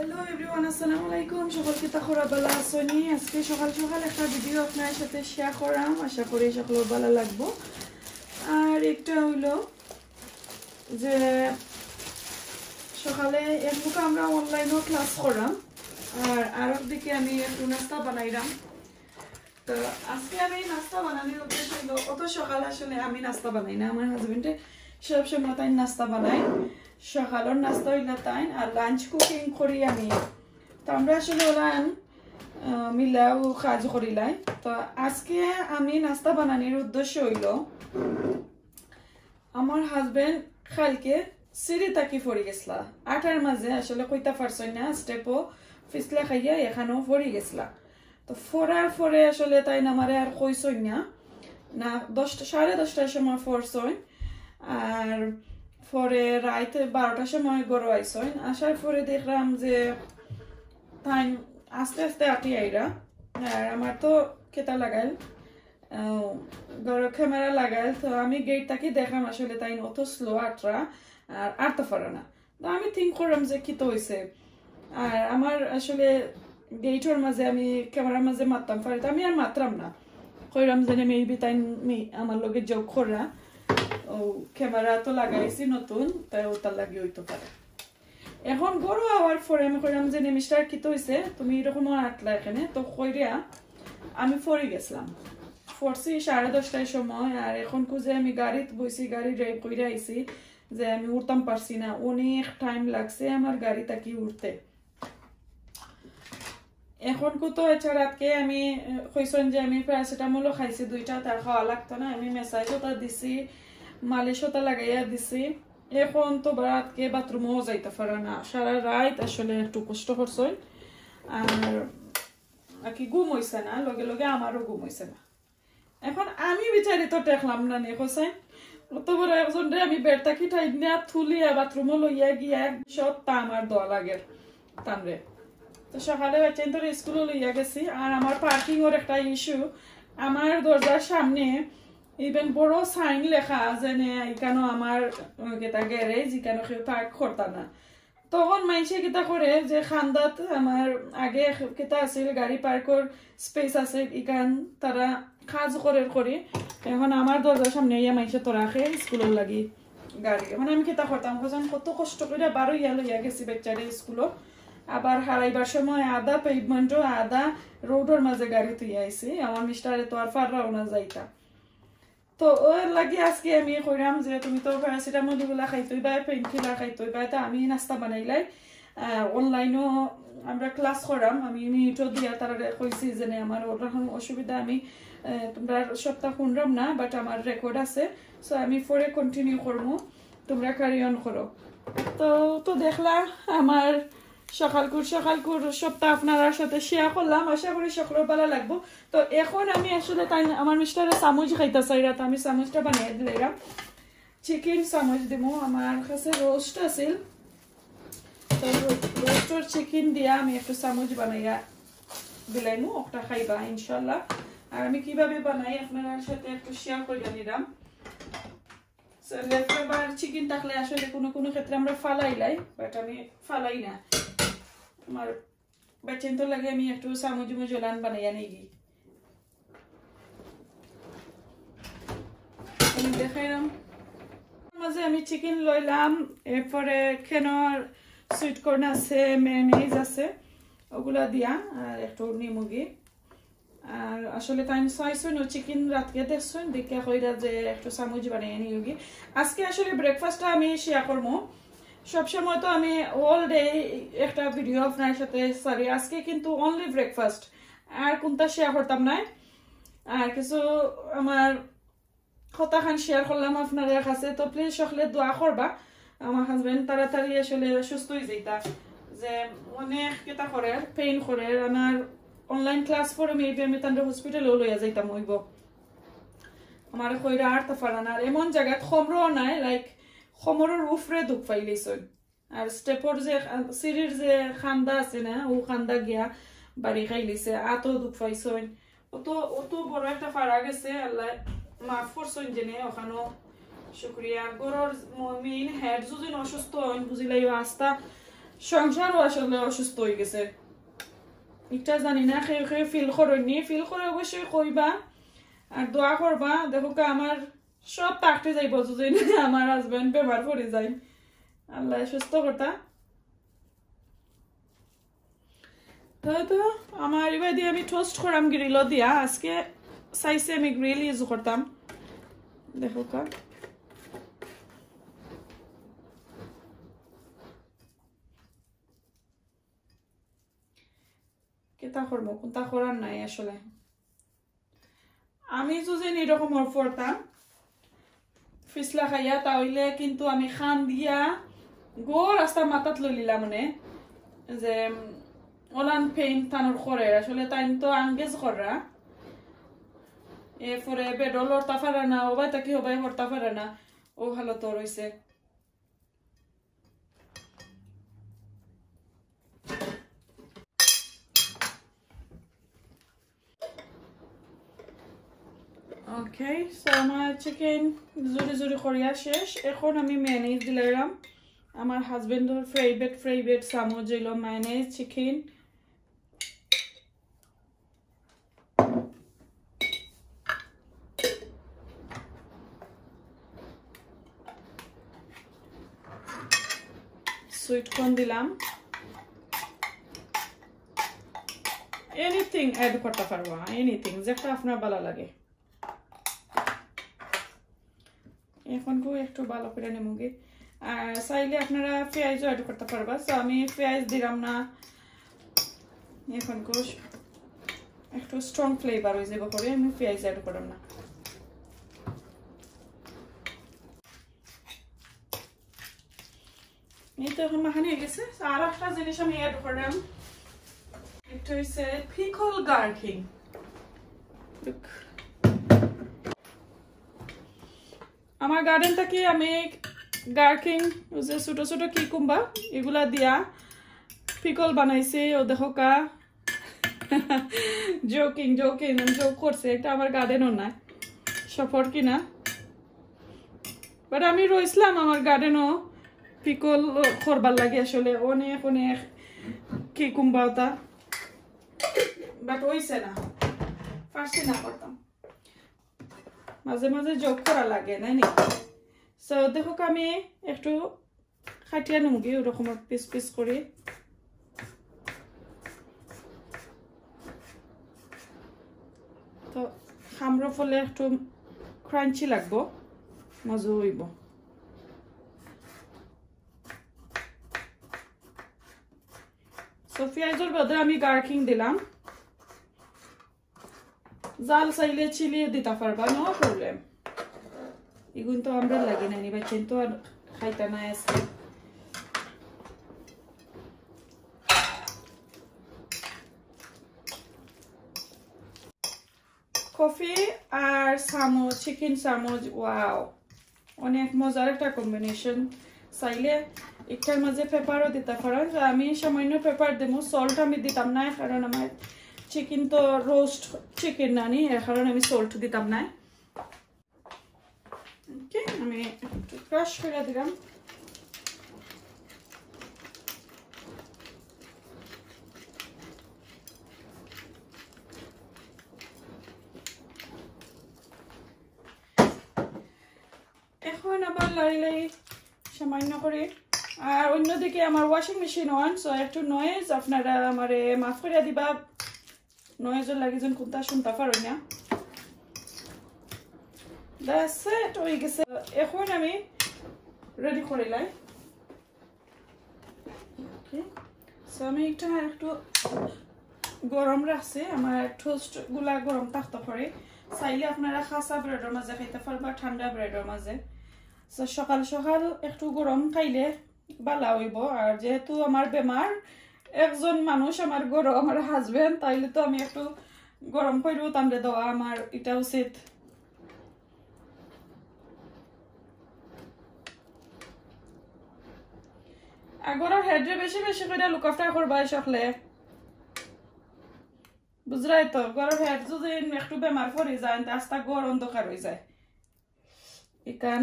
Hello everyone আসসালামু আলাইকুম সকলকে তাহরা বালা আসনি আজকে সকাল সকাল একটা ভিডিও আপনার সাথে শেয়ার করাম আশা করি সকলের ভালো লাগবো আর একটা হইল যে সকালে একদিকে আমরা অনলাইনেও ক্লাস করাম আর আর দিকে আমি একটু নাস্তা বানাইলাম তো আজকে আমি নাস্তা বানানোর উদ্দেশ্য হইল অত সকাল আসলে আমি নাস্তা বানাই না আমার হাজবেন্ডে সবসময় তাই নাস্তা বানাই সকালের নাস্তা হইলা আর লাঞ্চ কুকিং করি আমি তো আমরা আসলে ওরান মিলাও কাজ করিলাই তো আজকে আমি নাস্তা বানানোর উদ্দেশ্য হইল আমার হাজবেন্ড খালকে সিঁড়ি তাকি ফরি গেছিলা আটার মাঝে আসলে কইতা পারছই না স্টেপও ফিসলা খাইয়া এখানেও ফরি গেছিলা তো ফরার পরে আসলে তাই নামারে আর কইছই না না দশটা সাড়ে দশটার সময় ফরছই আর পরে রাইতে বারোটার সময় গরু আইসইন আসার পরে দেখলাম যে তাই আস্তে আস্তে আটি আইরা আর আমার তো খেতা লাগাইল গরু ক্যামেরা লাগাইল তো আমি গেট তাকে আসলে তাই অত স্লো আটরা আর আটতে পারে না তো আমি থিঙ্ক করলাম যে কি তো হয়েছে আর আমার আসলে গেটর মাঝে আমি ক্যামেরার মাঝে মারতাম তো আমি আর মাতলাম না কইরাম যে মেবি তাই আমার লোকের যোগ করা ও ক্যামেরা লাগাইছি নতুন তাই ওটা লাগি হইতে পারে এখন গরু হওয়ার পরে আমি কইলাম যে নিমিষটার কি তো হয়েছে তুমি এরকম আটলা এখানে তো কইরিয়া আমি ফরি গেছিলাম ফরছি সাড়ে দশটার সময় আর এখন খুঁজে আমি গাড়িত বইছি গাড়ি ড্রাইভ করে আইছি যে আমি উঠতাম পারছি না অনেক টাইম লাগছে আমার গাড়ি তাকি উঠতে এখন কু তো এছাড়াকে আচ্ছা, আমি কইসন যে আমি প্যারাসিটামলও খাইছি দুইটা তার খাওয়া লাগতো না আমি মেসাইজও তা দিছি মালিশতা লাগাইয়া দিছি এখন তো বারাতকে বাথরুমও যাইতে পারে না সারা রাত আসলে একটু কষ্ট করছই আর কি গুম হইছে না লগে লগে আমারও গুম হইছে না এখন আমি বিচারি তো দেখলাম না নে কোসাই অত বড় একজন রে আমি বেডটা কি ঠাই না থুলিয়া বাথরুমও লইয়া গিয়া সব তা আমার দ লাগে তান রে তো সকালে বাচ্চাই তো স্কুলও লইয়া গেছি আর আমার পার্কিংয়ের একটা ইস্যু আমার দরজার সামনে ইভেন বড় সাইন লেখা আছে নে এখানেও আমার কেতা গ্যারেজ এখানে কেউ তাক করতা না তখন মাইসে কেতা করে যে খান্দাত আমার আগে কেতা আছিল গাড়ি পার্কর স্পেস আছে ইকান তারা কাজ করে করি এখন আমার দরজার সামনে ইয়া মাইসে তো রাখে স্কুলের লাগি গাড়ি মানে আমি কেতা করতাম কজন কত কষ্ট করে বারো ইয়া লইয়া গেছি বাচ্চারে স্কুলও আবার হারাইবার সময় আধা পেভমেন্টও আধা রোডের মাঝে গাড়ি তুই আইছি আমার মিস্টারে তো আর ফাররাও না যাইতা তো ওর লাগে আজকে আমি কইরাম যে তুমি তো প্যারাসিটামল দিগুলা খাইতই বা পেন কিলার খাইতই বা এটা আমি নাস্তা বানাইলাই অনলাইনও আমরা ক্লাস করাম আমি মিনিটও দিয়া তার কইছি যে আমার ওরকম অসুবিধা আমি তোমরা সপ্তাহ শুনলাম না বাট আমার রেকর্ড আছে সো আমি ফোরে কন্টিনিউ করবো তোমরা কারি অন করো তো তো দেখলা আমার সকালকুর সকালকুর সপ্তাহ আপনার সাথে শেয়ার করলাম আশা করি সকলের ভালো লাগবো তো এখন আমি আসলে তাই আমার মিস্টারে চামচ খাইতে চাই রাত আমি চামচটা বানিয়ে দিলাম চিকেন চামচ দিব আমার কাছে রোস্ট আছিল তো রোস্টর চিকেন দিয়া আমি একটু চামচ বানাইয়া দিলাইমু ওটা খাইবা ইনশাল্লাহ আর আমি কিভাবে বানাই আপনার সাথে একটু শেয়ার করে নিলাম লেফট চিকেন থাকলে আসলে কোনো কোনো ক্ষেত্রে আমরা ফালাই লাই বাট আমি ফালাই না আমার বেচেন তো লাগে আমি একটু সামুজুমু জলান বানাইয়া নিয়ে গিয়ে দেখাইলাম মাঝে আমি চিকেন লইলাম এরপরে খেনর সুইট কর্ন আছে ম্যানেজ আছে ওগুলা দিয়া আর একটু নিমুগি আর আসলে টাইম চাইছুন ও চিকেন রাতকে দেখছুন দেখা কইরা যে একটু সামুজ বানিয়ে নিয়োগি আজকে আসলে ব্রেকফাস্টটা আমি শেয়ার করবো সবসময় তো আমি হোল ডে একটা ভিডিও আপনার সাথে সরি আজকে কিন্তু অনলি ব্রেকফাস্ট আর কোনটা শেয়ার করতাম না আর কিছু আমার হতাখান শেয়ার করলাম আপনাদের কাছে তো প্লিজ সকলে দোয়া করবা আমার হাজবেন্ড তাড়াতাড়ি আসলে সুস্থ হয়ে যেতা যে অনেক কেটা করে পেইন করে আমার অনলাইন ক্লাস করে মেবি আমি তাদের হসপিটালেও লইয়া যাইতাম হইব আমার কইরা আর তাফারান আর এমন জায়গায় খবরও নাই লাইক xomurur ufre dukfaylisoy আর স্টেপর যে সিঁড়ির যে খান্দা আছে না ও খান্দা গিয়া বাড়ি খাইলিছে আত দুঃখাইছইন অত অত বড় একটা ফাড়া গেছে আল্লাহ মাফ করছইন জেনে ওখানো শুক্রিয়া গরর মমিন হেড যদি অসুস্থ হইন বুঝিলাই আস্তা সংসারও আসলে অসুস্থ হয়ে গেছে এটা জানি না খেয়ে খেয়ে ফিল করইনি ফিল করে অবশ্যই কইবা আর দোয়া করবা দেখো আমার সব তাকতে যাইব যদি আমার হাজবেন্ড বেমার পড়ে যায় আল্লাহ সুস্থ করতা তো আমার এবার দিয়ে আমি টোস্ট করাম গ্রিল দিয়া আজকে সাইসে আমি গ্রিল ইউজ করতাম দেখো কা কেতা করবো কোনটা করার নাই আসলে আমি যদি এরকম অফ করতাম ফিসলা খাইয়া তাহলে কিন্তু আমি খান দিয়া গো রাস্তা মাথাত লই মানে যে ওলান ফেইন তানোর করে আসলে তাই তো আঙ্গেজ করা এরপরে বেডল হরতা ফারে না ওবাই তাকে হবাই হরতা ফারে না ও ভালো তো রয়েছে Okay, so আমার চিকেন জুড়ি জুড়ি করিয়া শেষ এখন আমি ম্যানেজ দিলাম আমার হাজবেন্ডর ফ্রেইবেট ফ্রেইবেট সামোজ এলো ম্যানেজ চিকেন সুইট কর্ন দিলাম এনিথিং অ্যাড করতে পারবা এনিথিং যেটা আপনার ভালো লাগে এখনকেও একটু ভালো করে নেমুগে আর চাইলে আপনারা পেঁয়াজও অ্যাড করতে পারবা তো আমি পেঁয়াজ দিলাম না এখনকেও একটু স্ট্রং ফ্লেভার হয়ে যাবে করে আমি পেঁয়াজ অ্যাড করলাম না এই তো এখন মাখানি হয়ে গেছে আর একটা জিনিস আমি অ্যাড করলাম এটা হচ্ছে ফিকল গার্কিং আমার গার্ডেনটা কি আমি গার্কিং যে ছোটো ছোটো কি কুম্বা এগুলা দিয়া পিকল বানাইছে ও দেখোকা জোকিং জোকিং জোক করছে এটা আমার গার্ডেনও না সফর কিনা বাট আমি রইছিলাম আমার গার্ডেনও পিকল করবার লাগে আসলে অনেক অনেক কি কুম্বা ওটা বাট ওইছে না পারছি না করতাম মাঝে মাঝে যোগ করা লাগে নাই নি সো দেখো আমি একটু খাটিয়া নুমগি ওরকম পিস পিস করে তো খামড়ো ফলে একটু ক্রাঞ্চি লাগবো মজু হইব তো পেঁয়াজের বদলে আমি গার্কিং দিলাম জাল চাইলে চিলিয়ে দিতে পারবা নো প্রবলেম এগুন তো আমরা লাগি না নিবা কিন্তু আর খাইতে না আজকে কফি আর সামোজ চিকেন সামোজ ওয়াও অনেক মজার একটা কম্বিনেশন চাইলে একটার মাঝে পেপারও দিতে পারো আমি সামান্য পেপার দেবো সল্ট আমি দিতাম না কারণ আমার চিকেন তো রোস্ট চিকেন না নি এর কারণে আমি সল্ট দিতাম না ওকে আমি একটু ক্রাশ করে দিলাম এখন আবার লাই লাই সামান্য করে আর অন্যদিকে আমার ওয়াশিং মেশিন অন সো একটু নয়েজ আপনারা আমারে মাফ করে দিবা noise-ul la ghizun kunta shunta faronia that's হয়ে গেছে এখন আমি রেডি করে লাই আমি একটা একটু গরম রাখছি আমার গরম থাকতে পারে চাইলে আপনারা খাসা ব্রেডের মাঝে খাইতে পারবা ঠান্ডা ব্রেডের মাঝে সকাল সকাল একটু গরম খাইলে বালা হইব আর যেহেতু আমার বেমার একজন মানুষ আমার গরম আমার হাজবেন্ড তাইলে তো আমি একটু গরম করে তামরে দেওয়া আমার এটা উচিত আগরের হেডরে বেশি বেশি করে লুকাফটা করবাই সকলে বুঝলাই তো গরম হেড যদি একটু বেমার পরে যায় আস্তা গড় অন্ধকার হয়ে যায় ইকান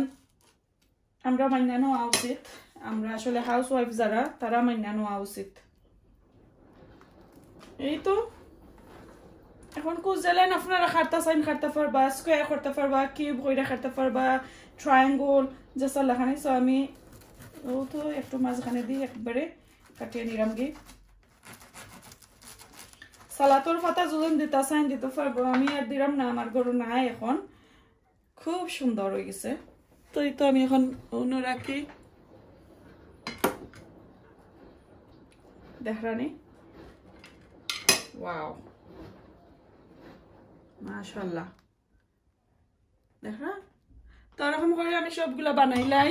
আমরা মান্যা নেওয়া উচিত আমরা আসলে হাউস ওয়াইফ যারা তারা মান্যা নেওয়া উচিত এই তো এখন কুজেলেন আপনারা খারতা সাইন খারতে ফারবা স্কোয়ার করতে ফারবা কিউব কইরা খারতে ফারবা ট্রায়াঙ্গল যেসা লাখানি সো আমি ও তো একটু মাঝখানে দিই একবারে কাটিয়ে নিলাম গে সালাতর পাতা যোজন দিতা সাইন দিতে পারবো আমি আর দিলাম না আমার গরু নাই এখন খুব সুন্দর হয়ে গেছে তো এই তো আমি এখন অন্য রাখি দেখরানি ওয়াও মাশাল্লাহ দেখা তো এরকম করে আমি সবগুলো বানাইলাই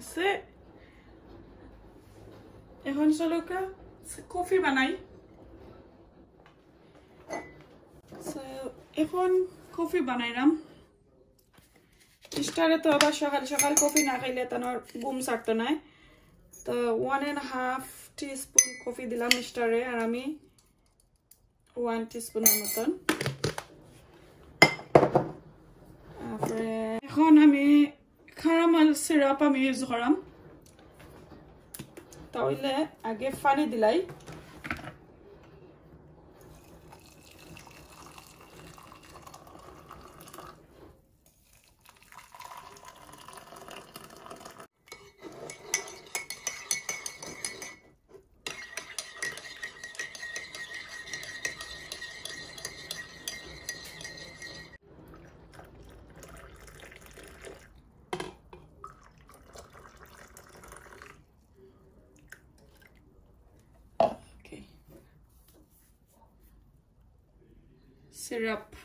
আছে এখন চলকা কফি বানাই এখন কফি বানাইলাম স্টারে তো আবার সকাল সকাল কফি না খাইলে তানোর ঘুম ছাড়তো না তো one and half teaspoon coffee দিলাম স্টারে আর আমি ওয়ান টিস্পুনের মতন এখন আমি কারামেল সিরাপ আমি ইউজ করাম তাহলে আগে পানি দিলাই syrup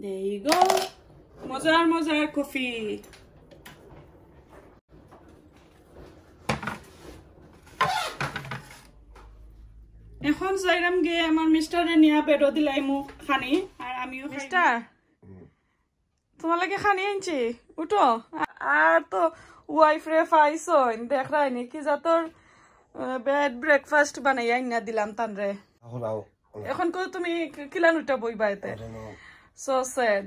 There you go. Mozart, Mozart coffee. এখন যাইরাম গে আমার মিস্টারে নিয়া বেড়ো দিলাই মুখ খানি আর আমিও মিস্টার তোমার খানি আনছি উঠো আর তো ওয়াইফ রে ফাইছইন দেখ রাইনি কি যা তোর বেড ব্রেকফাস্ট বানাই আইনা দিলাম তান এখন কো তুমি কিলান উঠা বই বাইতে সো স্যাড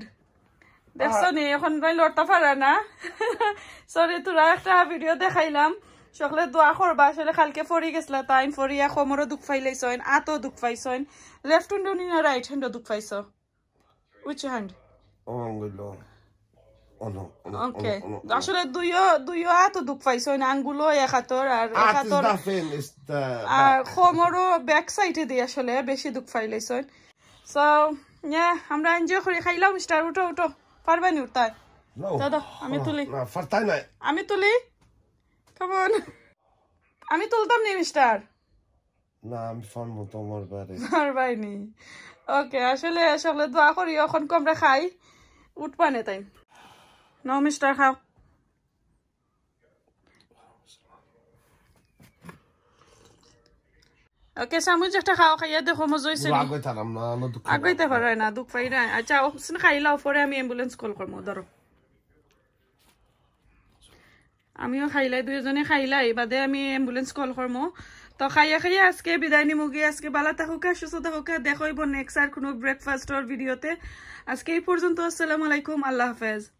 দেখছো নি এখন লড়তা পারা না সরি তোরা একটা ভিডিও দেখাইলাম সকলে দোয়া করবা আসলে খালকে ফরি গেছিলা তাই ফরিয়া কোমরও দুঃখ ফাইলাইছইন আতো দুঃখ পাইছইন লেফট হ্যান্ড নি না রাইট হ্যান্ড দুঃখ পাইছ উইচ হ্যান্ড ওকে আসলে দুইও দুইও আতো দুঃখ পাইছইন আঙ্গুলো এক হাতর আর এক হাতর আর কোমরও ব্যাক সাইডে দিয়ে আসলে বেশি দুঃখ ফাইলাইছইন সো আমরা এনজয় করে খাইলাম স্টার উঠো উঠো পারবানি উঠতাই দাদা আমি তুলি আমি তুলি তখন আমি তুলতাম নি মিস্টার না আমি ফোন মতো আমার বাড়ি আমার বাড়ি ওকে আসলে সকলে দোয়া করি এখন আমরা খাই উঠবা নে তাই নাও মিস্টার খাও ওকে সামুজ একটা খাও খাইয়া দেখো মজা হয়েছে আগাইতে পারে না দুঃখ পাই না আচ্ছা খাই খাইলাও পরে আমি অ্যাম্বুলেন্স কল করবো ধরো আমিও খাইলাই দুইজনে খাইলাই বাদে আমি এম্বুলেন্স কল করমো তো খাইয়া খাইয়া আজকে বিদায় নিমুগে আজকে বালা থাকুকা সুস্থ থাকুকা দেখইব নেক্সট আর কোনো ব্রেকফাস্টর ভিডিওতে আজকে এই পর্যন্ত আসসালামু আলাইকুম আল্লাহ হাফেজ